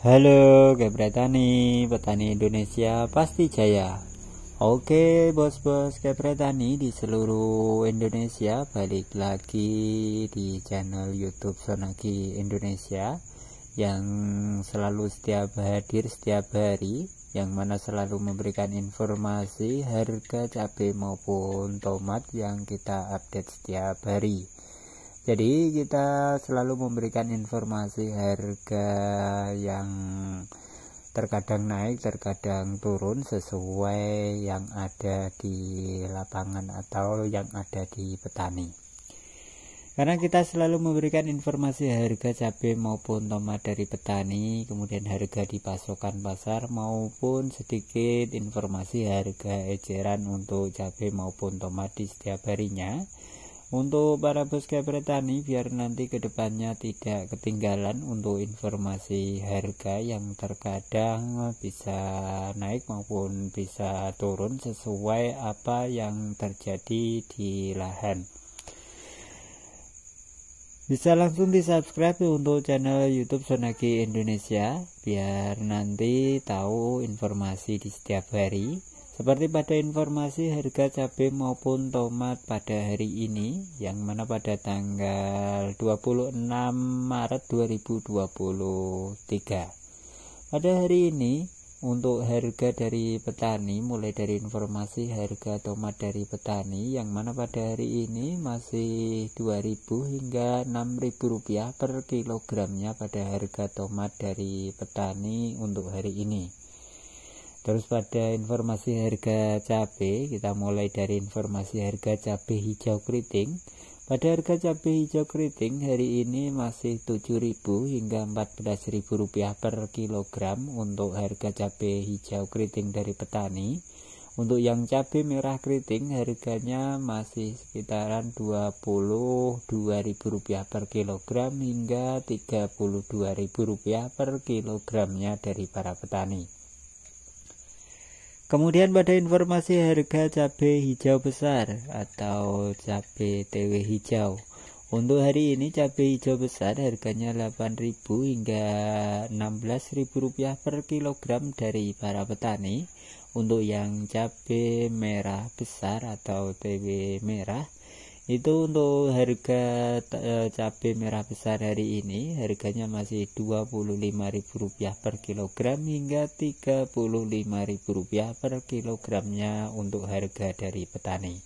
Halo Gebretani, petani Indonesia pasti jaya. Oke bos-bos Gebretani di seluruh Indonesia balik lagi di channel YouTube Sonagi Indonesia yang selalu setiap hadir setiap hari yang mana selalu memberikan informasi harga cabai maupun tomat yang kita update setiap hari jadi kita selalu memberikan informasi harga yang terkadang naik terkadang turun sesuai yang ada di lapangan atau yang ada di petani karena kita selalu memberikan informasi harga cabai maupun tomat dari petani kemudian harga di pasokan pasar maupun sedikit informasi harga eceran untuk cabai maupun tomat di setiap harinya untuk para bos kabar tani biar nanti kedepannya tidak ketinggalan untuk informasi harga yang terkadang bisa naik maupun bisa turun sesuai apa yang terjadi di lahan bisa langsung di subscribe untuk channel youtube Sonagi Indonesia biar nanti tahu informasi di setiap hari seperti pada informasi harga cabai maupun tomat pada hari ini yang mana pada tanggal 26 Maret 2023. Pada hari ini untuk harga dari petani mulai dari informasi harga tomat dari petani yang mana pada hari ini masih 2000 hingga 6000 rupiah per kilogramnya pada harga tomat dari petani untuk hari ini. Terus pada informasi harga cabe, kita mulai dari informasi harga cabe hijau keriting. Pada harga cabe hijau keriting hari ini masih 7.000 hingga 14.000 rupiah per kilogram untuk harga cabe hijau keriting dari petani. Untuk yang cabe merah keriting harganya masih sekitaran 22.000 rupiah per kilogram hingga 32.000 rupiah per kilogramnya dari para petani. Kemudian pada informasi harga cabai hijau besar atau cabai TW hijau. Untuk hari ini cabai hijau besar harganya 8.000 hingga 16.000 rupiah per kilogram dari para petani. Untuk yang cabai merah besar atau TW merah itu untuk harga eh, cabai merah besar hari ini harganya masih Rp25.000 per kilogram hingga Rp35.000 per kilogramnya untuk harga dari petani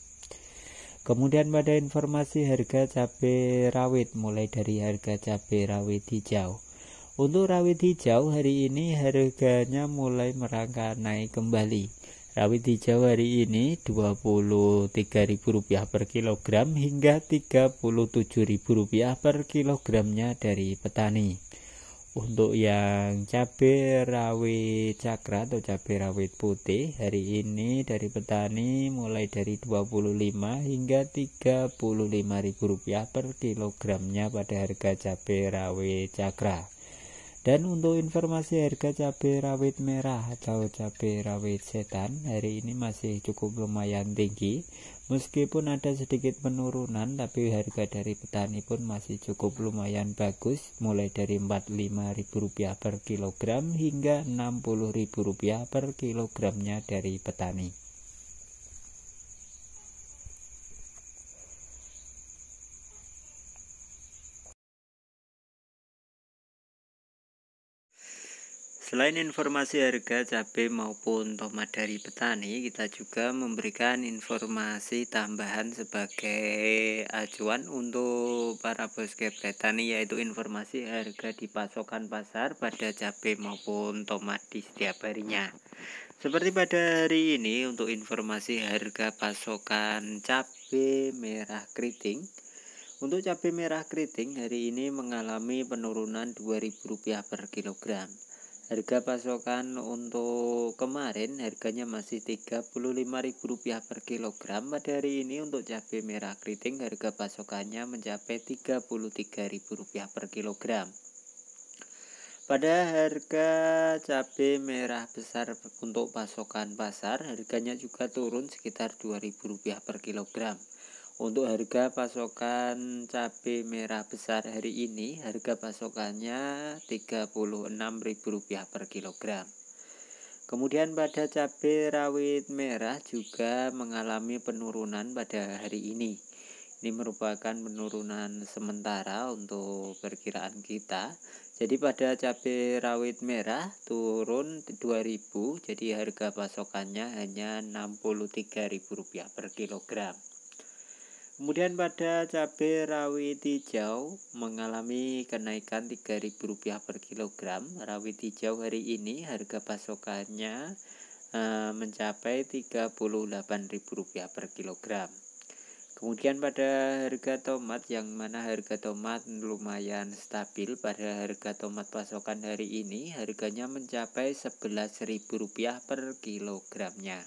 Kemudian pada informasi harga cabai rawit mulai dari harga cabai rawit hijau. Untuk rawit hijau hari ini harganya mulai merangkak naik kembali. Rawit di Jawa hari ini Rp23.000 per kilogram hingga Rp37.000 per kilogramnya dari petani. Untuk yang cabai rawit cakra atau cabai rawit putih hari ini dari petani mulai dari 25 hingga ribu rupiah per kilogramnya pada harga cabai rawit cakra. Dan untuk informasi harga cabai rawit merah atau cabai rawit setan hari ini masih cukup lumayan tinggi Meskipun ada sedikit penurunan tapi harga dari petani pun masih cukup lumayan bagus Mulai dari Rp45.000 per kilogram hingga Rp60.000 per kilogramnya dari petani Selain informasi harga cabai maupun tomat dari petani, kita juga memberikan informasi tambahan sebagai acuan untuk para bos petani yaitu informasi harga di pasokan pasar pada cabai maupun tomat di setiap harinya. Seperti pada hari ini untuk informasi harga pasokan cabai merah keriting untuk cabai merah keriting hari ini mengalami penurunan Rp2.000 per kilogram. Harga pasokan untuk kemarin harganya masih Rp35.000 per kilogram. Pada hari ini untuk cabai merah keriting harga pasokannya mencapai Rp33.000 per kilogram. Pada harga cabai merah besar untuk pasokan pasar harganya juga turun sekitar Rp2.000 per kilogram. Untuk harga pasokan cabai merah besar hari ini, harga pasokannya Rp36.000 per kilogram. Kemudian pada cabai rawit merah juga mengalami penurunan pada hari ini. Ini merupakan penurunan sementara untuk perkiraan kita. Jadi pada cabai rawit merah turun 2000, jadi harga pasokannya hanya Rp63.000 per kilogram. Kemudian pada cabai rawit hijau mengalami kenaikan Rp3.000 per kilogram. Rawit hijau hari ini harga pasokannya e, mencapai Rp38.000 per kilogram. Kemudian pada harga tomat yang mana harga tomat lumayan stabil pada harga tomat pasokan hari ini harganya mencapai Rp11.000 per kilogramnya.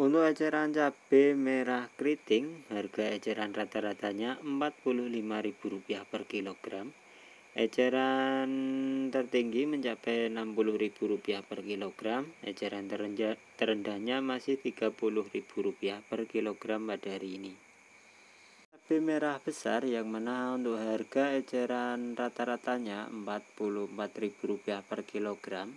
untuk eceran cabe merah keriting, harga eceran rata-ratanya Rp45.000 per kilogram. Eceran tertinggi mencapai Rp60.000 per kilogram. Eceran terendahnya masih Rp30.000 per kilogram pada hari ini. Cabe merah besar yang mana untuk harga eceran rata-ratanya Rp44.000 per kilogram